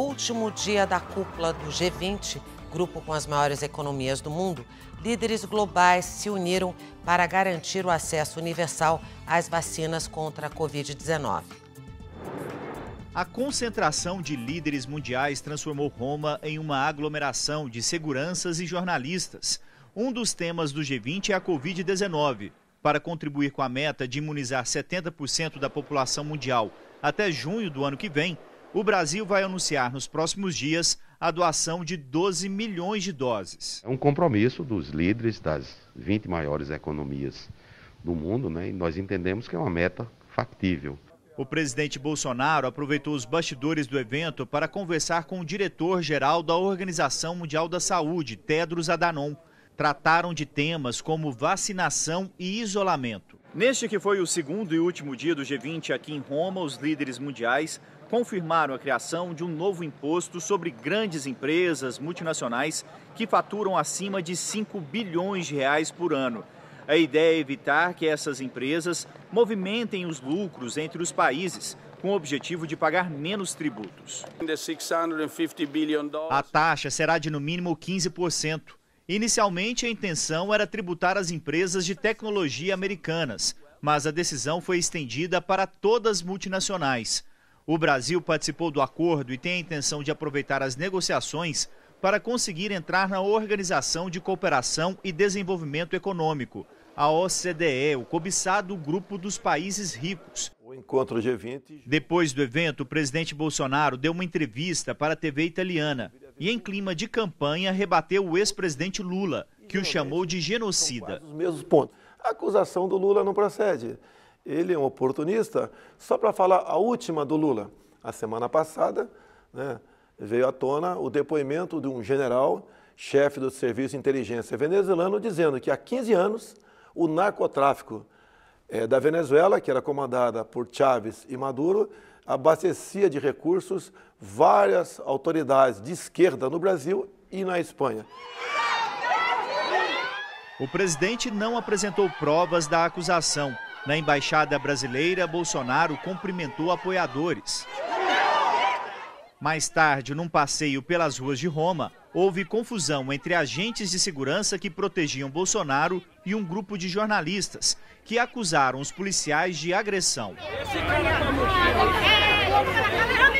último dia da cúpula do G20, grupo com as maiores economias do mundo, líderes globais se uniram para garantir o acesso universal às vacinas contra a Covid-19. A concentração de líderes mundiais transformou Roma em uma aglomeração de seguranças e jornalistas. Um dos temas do G20 é a Covid-19. Para contribuir com a meta de imunizar 70% da população mundial até junho do ano que vem, o Brasil vai anunciar nos próximos dias a doação de 12 milhões de doses. É um compromisso dos líderes das 20 maiores economias do mundo, né? E nós entendemos que é uma meta factível. O presidente Bolsonaro aproveitou os bastidores do evento para conversar com o diretor-geral da Organização Mundial da Saúde, Tedros Adhanom. Trataram de temas como vacinação e isolamento. Neste que foi o segundo e último dia do G20 aqui em Roma, os líderes mundiais confirmaram a criação de um novo imposto sobre grandes empresas multinacionais que faturam acima de 5 bilhões de reais por ano. A ideia é evitar que essas empresas movimentem os lucros entre os países, com o objetivo de pagar menos tributos. A taxa será de no mínimo 15%. Inicialmente, a intenção era tributar as empresas de tecnologia americanas, mas a decisão foi estendida para todas as multinacionais. O Brasil participou do acordo e tem a intenção de aproveitar as negociações para conseguir entrar na Organização de Cooperação e Desenvolvimento Econômico, a OCDE, o cobiçado grupo dos países ricos. O encontro G20. Depois do evento, o presidente Bolsonaro deu uma entrevista para a TV italiana e, em clima de campanha, rebateu o ex-presidente Lula, que o chamou de genocida. Os mesmos pontos. A acusação do Lula não procede. Ele é um oportunista. Só para falar a última do Lula. A semana passada né, veio à tona o depoimento de um general, chefe do Serviço de Inteligência venezuelano, dizendo que há 15 anos o narcotráfico é, da Venezuela, que era comandada por Chávez e Maduro, abastecia de recursos várias autoridades de esquerda no Brasil e na Espanha. O presidente não apresentou provas da acusação. Na embaixada brasileira, Bolsonaro cumprimentou apoiadores. Mais tarde, num passeio pelas ruas de Roma, houve confusão entre agentes de segurança que protegiam Bolsonaro e um grupo de jornalistas que acusaram os policiais de agressão. Tá